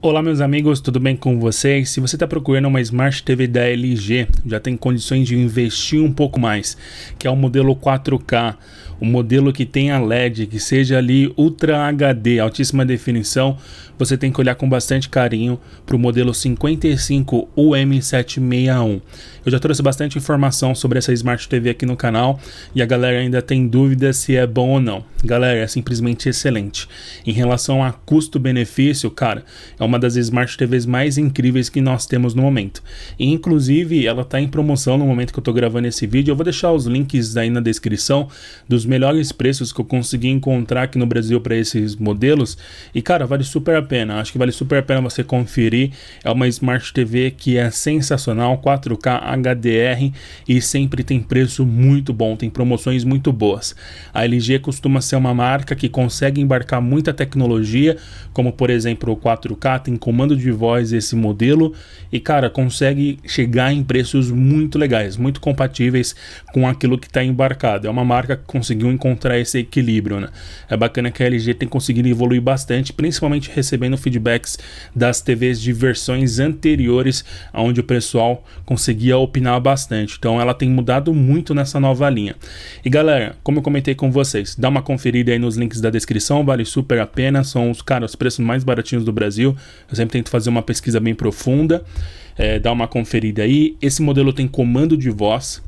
Olá meus amigos, tudo bem com vocês? Se você está procurando uma Smart TV da LG, já tem condições de investir um pouco mais, que é o modelo 4K, o modelo que tenha LED, que seja ali Ultra HD, altíssima definição, você tem que olhar com bastante carinho para o modelo 55 UM761. Eu já trouxe bastante informação sobre essa Smart TV aqui no canal e a galera ainda tem dúvida se é bom ou não. Galera, é simplesmente excelente. Em relação a custo-benefício, cara, é uma das Smart TVs mais incríveis que nós temos no momento. E, inclusive, ela está em promoção no momento que eu estou gravando esse vídeo. Eu vou deixar os links aí na descrição dos melhores preços que eu consegui encontrar aqui no Brasil para esses modelos. E, cara, vale super a pena. Acho que vale super a pena você conferir. É uma Smart TV que é sensacional, 4K HDR e sempre tem preço muito bom, tem promoções muito boas. A LG costuma ser uma marca que consegue embarcar muita tecnologia, como por exemplo o 4K, tem comando de voz esse modelo e cara, consegue chegar em preços muito legais, muito compatíveis com aquilo que está embarcado. É uma marca que conseguiu encontrar esse equilíbrio, né? É bacana que a LG tem conseguido evoluir bastante, principalmente recebendo feedbacks das TVs de versões anteriores, onde o pessoal conseguia opinar bastante. Então ela tem mudado muito nessa nova linha. E galera, como eu comentei com vocês, dá uma conferida aí nos links da descrição, vale super a pena, são os caras, os preços mais baratinhos do Brasil. Eu sempre tento fazer uma pesquisa bem profunda é, dá uma conferida aí. Esse modelo tem comando de voz.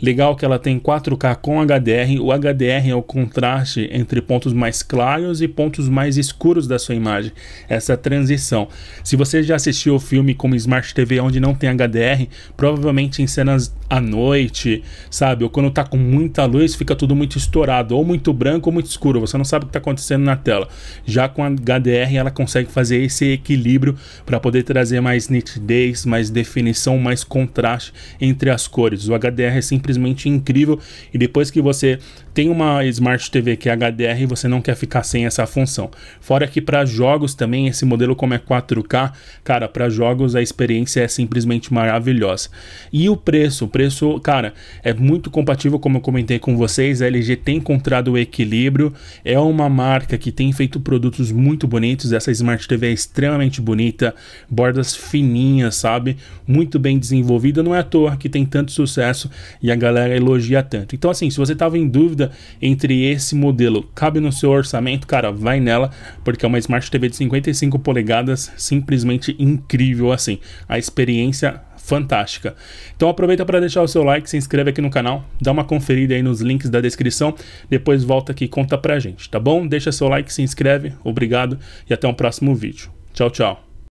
Legal que ela tem 4K com HDR. O HDR é o contraste entre pontos mais claros e pontos mais escuros da sua imagem. Essa transição. Se você já assistiu o filme como Smart TV onde não tem HDR, provavelmente em cenas à noite, sabe? Ou quando tá com muita luz, fica tudo muito estourado, ou muito branco ou muito escuro. Você não sabe o que está acontecendo na tela. Já com a HDR, ela consegue fazer esse equilíbrio para poder trazer mais nitidez, mais definição, mais contraste entre as cores. O HDR é simplesmente incrível e depois que você tem uma Smart TV que é HDR, você não quer ficar sem essa função. Fora que para jogos também, esse modelo como é 4K, cara, para jogos a experiência é simplesmente maravilhosa. E o preço, o preço, cara, é muito compatível, como eu comentei com vocês, a LG tem encontrado o equilíbrio, é uma marca que tem feito produtos muito bonitos, essa Smart TV é extremamente bonita, bordas fininhas, sabe? sabe, muito bem desenvolvida, não é à toa que tem tanto sucesso e a galera elogia tanto. Então assim, se você estava em dúvida entre esse modelo, cabe no seu orçamento, cara, vai nela, porque é uma Smart TV de 55 polegadas, simplesmente incrível assim. A experiência fantástica. Então aproveita para deixar o seu like, se inscreve aqui no canal, dá uma conferida aí nos links da descrição, depois volta aqui e conta pra gente, tá bom? Deixa seu like, se inscreve, obrigado e até o um próximo vídeo. Tchau, tchau.